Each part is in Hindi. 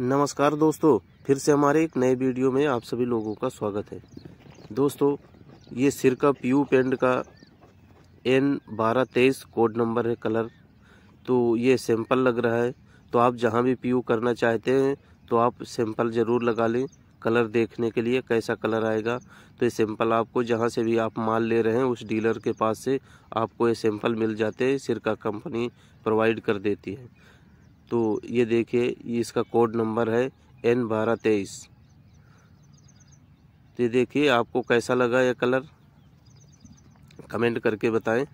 नमस्कार दोस्तों फिर से हमारे एक नए वीडियो में आप सभी लोगों का स्वागत है दोस्तों ये सिर का पीयू पेंट का एन बारह तेईस कोड नंबर है कलर तो ये सैंपल लग रहा है तो आप जहाँ भी पीयू करना चाहते हैं तो आप सैंपल ज़रूर लगा लें कलर देखने के लिए कैसा कलर आएगा तो ये सैंपल आपको जहाँ से भी आप माल ले रहे हैं उस डीलर के पास से आपको ये सैंपल मिल जाते हैं सिरका कंपनी प्रोवाइड कर देती है तो ये देखिए ये इसका कोड नंबर है एन बारह तेईस तो ये देखिए आपको कैसा लगा यह कलर कमेंट करके बताएं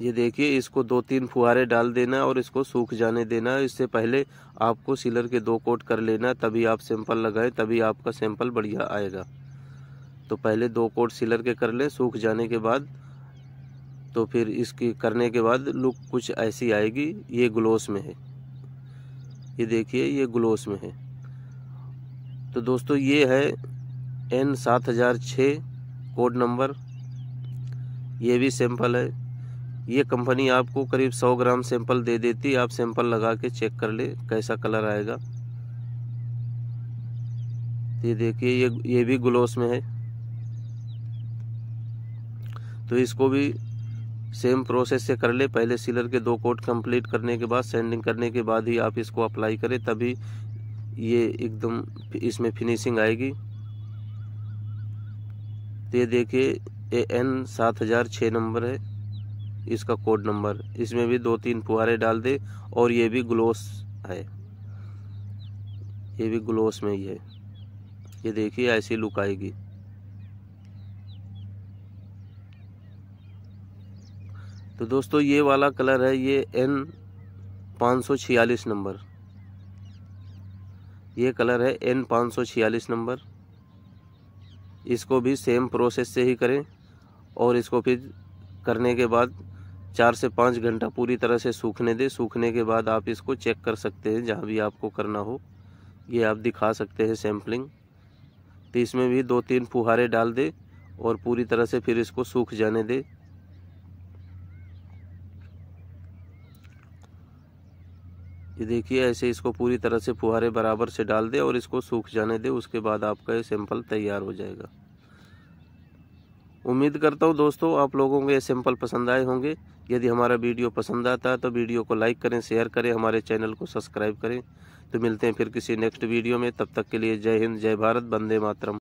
ये देखिए इसको दो तीन फुहारे डाल देना और इसको सूख जाने देना इससे पहले आपको सीलर के दो कोट कर लेना तभी आप सैंपल लगाएं तभी आपका सैंपल बढ़िया आएगा तो पहले दो कोट सीलर के कर लें सूख जाने के बाद तो फिर इसकी करने के बाद लुक कुछ ऐसी आएगी ये ग्लोस में है ये देखिए ये ग्लोस में है तो दोस्तों ये है एन सात हज़ार छः कोड नंबर ये भी सैंपल है ये कंपनी आपको करीब सौ ग्राम सैंपल दे देती आप सैंपल लगा के चेक कर ले कैसा कलर आएगा तो ये देखिए ये ये भी ग्लोस में है तो इसको भी सेम प्रोसेस से कर ले पहले सीलर के दो कोट कंप्लीट करने के बाद सेंडिंग करने के बाद ही आप इसको अप्लाई करें तभी ये एकदम इसमें फिनिशिंग आएगी तो ये देखिए ए एन सात हज़ार छः नंबर है इसका कोड नंबर इसमें भी दो तीन फुहारे डाल दे और ये भी ग्लोस है ये भी ग्लोस में ही है ये देखिए ऐसी लुक आएगी तो दोस्तों ये वाला कलर है ये एन पाँच नंबर ये कलर है एन पाँच नंबर इसको भी सेम प्रोसेस से ही करें और इसको फिर करने के बाद चार से पाँच घंटा पूरी तरह से सूखने दें सूखने के बाद आप इसको चेक कर सकते हैं जहाँ भी आपको करना हो ये आप दिखा सकते हैं सैम्पलिंग तो इसमें भी दो तीन फुहारे डाल दे और पूरी तरह से फिर इसको सूख जाने दे ये देखिए ऐसे इसको पूरी तरह से फुहारे बराबर से डाल दें और इसको सूख जाने दे उसके बाद आपका ये सैंपल तैयार हो जाएगा उम्मीद करता हूँ दोस्तों आप लोगों को ये सैंपल पसंद आए होंगे यदि हमारा वीडियो पसंद आता है तो वीडियो को लाइक करें शेयर करें हमारे चैनल को सब्सक्राइब करें तो मिलते हैं फिर किसी नेक्स्ट वीडियो में तब तक के लिए जय हिंद जय भारत बंदे मातरम